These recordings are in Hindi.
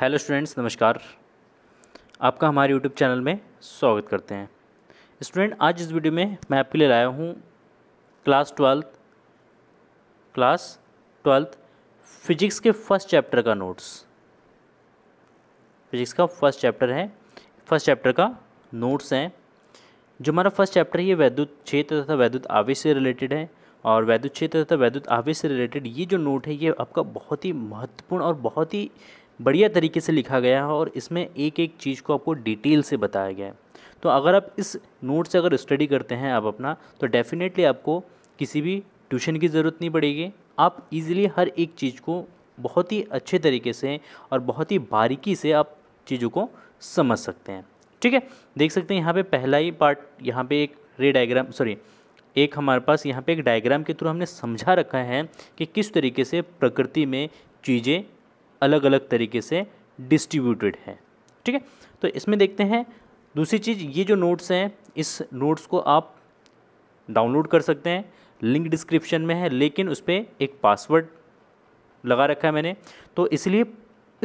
हेलो स्टूडेंट्स नमस्कार आपका हमारे यूट्यूब चैनल में स्वागत करते हैं स्टूडेंट आज इस वीडियो में मैं आपके लिए लाया हूँ class twelfth class twelfth physics के फर्स्ट चैप्टर का नोट्स फिजिक्स का फर्स्ट चैप्टर है फर्स्ट चैप्टर का नोट्स हैं जो हमारा फर्स्ट चैप्टर है ये वैद्युत क्षेत्र तथा वैद्युत आवेश से रिलेटेड है और वैद्युत क्षेत्र तथा वैद्युत आवेश से रिलेटेड ये जो नोट है ये आपका बहुत ही महत्वपूर्ण और बहुत ही बढ़िया तरीके से लिखा गया है और इसमें एक एक चीज़ को आपको डिटेल से बताया गया है तो अगर आप इस नोट से अगर स्टडी करते हैं आप अपना तो डेफ़िनेटली आपको किसी भी ट्यूशन की ज़रूरत नहीं पड़ेगी आप इजीली हर एक चीज़ को बहुत ही अच्छे तरीके से और बहुत ही बारीकी से आप चीज़ों को समझ सकते हैं ठीक है देख सकते हैं यहाँ पर पहला ही पार्ट यहाँ पर एक रे डाइग्राम सॉरी एक हमारे पास यहाँ पे एक डायग्राम के थ्रू हमने समझा रखा है कि किस तरीके से प्रकृति में चीज़ें अलग अलग तरीके से डिस्ट्रीब्यूटेड है ठीक है तो इसमें देखते हैं दूसरी चीज़ ये जो नोट्स हैं इस नोट्स को आप डाउनलोड कर सकते हैं लिंक डिस्क्रिप्शन में है लेकिन उस पर एक पासवर्ड लगा रखा है मैंने तो इसलिए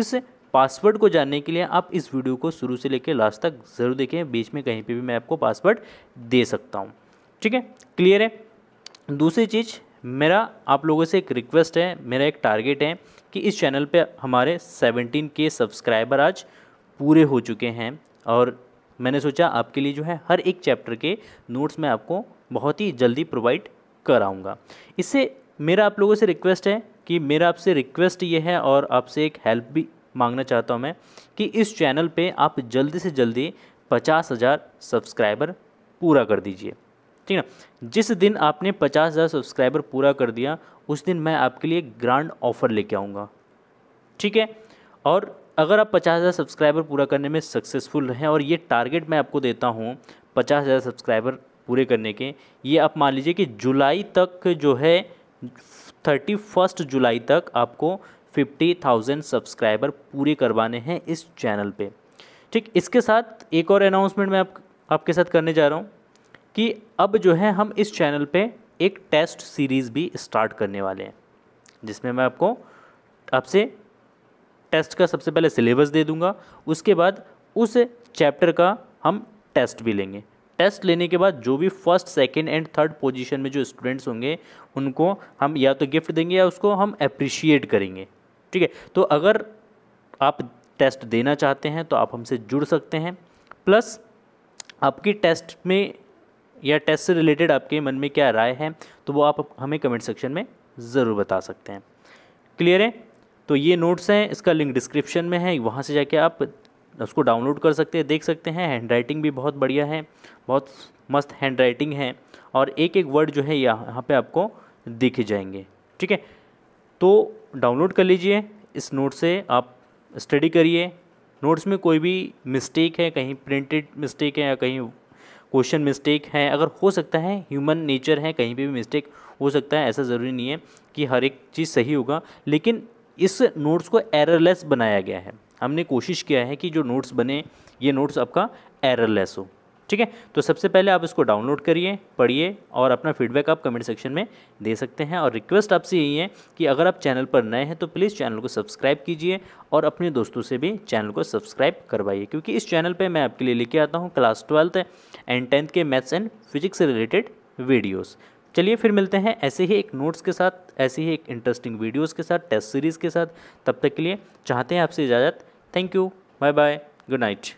इस पासवर्ड को जानने के लिए आप इस वीडियो को शुरू से लेकर लास्ट तक ज़रूर देखें बीच में कहीं पे भी मैं आपको पासवर्ड दे सकता हूँ ठीक है क्लियर है दूसरी चीज़ मेरा आप लोगों से एक रिक्वेस्ट है मेरा एक टारगेट है कि इस चैनल पे हमारे 17 के सब्सक्राइबर आज पूरे हो चुके हैं और मैंने सोचा आपके लिए जो है हर एक चैप्टर के नोट्स मैं आपको बहुत ही जल्दी प्रोवाइड कराऊँगा इससे मेरा आप लोगों से रिक्वेस्ट है कि मेरा आपसे रिक्वेस्ट ये है और आपसे एक हेल्प भी मांगना चाहता हूँ मैं कि इस चैनल पे आप जल्दी से जल्दी पचास हज़ार सब्सक्राइबर पूरा कर दीजिए ठीक है ना जिस दिन आपने पचास हज़ार सब्सक्राइबर पूरा कर दिया उस दिन मैं आपके लिए ग्रांड ऑफर लेके आऊँगा ठीक है और अगर आप पचास हज़ार सब्सक्राइबर पूरा करने में सक्सेसफुल रहें और ये टारगेट मैं आपको देता हूँ पचास हज़ार सब्सक्राइबर पूरे करने के ये आप मान लीजिए कि जुलाई तक जो है थर्टी फर्स्ट जुलाई तक आपको फिफ्टी थाउजेंड सब्सक्राइबर पूरे करवाने हैं इस चैनल पे ठीक इसके साथ एक और अनाउंसमेंट मैं आप, आपके साथ करने जा रहा हूँ कि अब जो है हम इस चैनल पे एक टेस्ट सीरीज़ भी स्टार्ट करने वाले हैं जिसमें मैं आपको आपसे टेस्ट का सबसे पहले सिलेबस दे दूंगा उसके बाद उस चैप्टर का हम टेस्ट भी लेंगे टेस्ट लेने के बाद जो भी first second and third position में जो स्टूडेंट्स होंगे उनको हम या तो गिफ्ट देंगे या उसको हम अप्रिशिएट करेंगे ठीक है तो अगर आप टेस्ट देना चाहते हैं तो आप हमसे जुड़ सकते हैं प्लस आपकी टेस्ट में या टेस्ट से रिलेटेड आपके मन में क्या राय है तो वो आप हमें कमेंट सेक्शन में ज़रूर बता सकते हैं क्लियर है तो ये नोट्स हैं इसका लिंक डिस्क्रिप्शन में है वहाँ से जाके आप उसको डाउनलोड कर सकते हैं देख सकते हैं हैंड राइटिंग भी बहुत बढ़िया है बहुत मस्त हैंड राइटिंग है और एक एक वर्ड जो है यहाँ पे आपको दिख जाएंगे ठीक है तो डाउनलोड कर लीजिए इस नोट से आप स्टडी करिए नोट्स में कोई भी मिस्टेक है कहीं प्रिंटेड मिस्टेक है या कहीं क्वेश्चन मिस्टेक है अगर हो सकता है ह्यूमन नेचर है कहीं पे भी मिस्टेक हो सकता है ऐसा ज़रूरी नहीं है कि हर एक चीज़ सही होगा लेकिन इस नोट्स को एररलेस बनाया गया है हमने कोशिश किया है कि जो नोट्स बने ये नोट्स आपका एररलेस हो ठीक है तो सबसे पहले आप इसको डाउनलोड करिए पढ़िए और अपना फीडबैक आप कमेंट सेक्शन में दे सकते हैं और रिक्वेस्ट आपसे यही है कि अगर आप चैनल पर नए हैं तो प्लीज़ चैनल को सब्सक्राइब कीजिए और अपने दोस्तों से भी चैनल को सब्सक्राइब करवाइए क्योंकि इस चैनल पर मैं आपके लिए लेके आता हूँ क्लास ट्वेल्थ एंड टेंथ के मैथ्स एंड फिजिक्स से रिलेटेड वीडियोज़ चलिए फिर मिलते हैं ऐसे ही एक नोट्स के साथ ऐसे ही एक इंटरेस्टिंग वीडियोज़ के साथ टेस्ट सीरीज़ के साथ तब तक के लिए चाहते हैं आपसे इजाज़त thank you bye bye good night